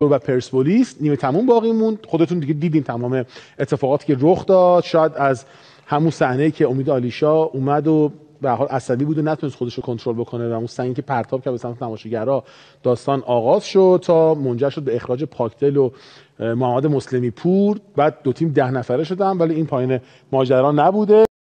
و پرسپولیس نیمه تموم باقی موند خودتون دیگه دیدین تمام اتفاقاتی که رخ داد شاید از همون صحنه که امید آلیشا اومد و به حال عصبی بود و نتونست خودش رو کنترل بکنه و اون سنگی که پرتاب کرد به سمت تماشاگرا داستان آغاز شد تا منجر شد به اخراج پاکتل و محمد مسلمی پور بعد دو تیم ده نفره شدن ولی این پایین ماجرا نبوده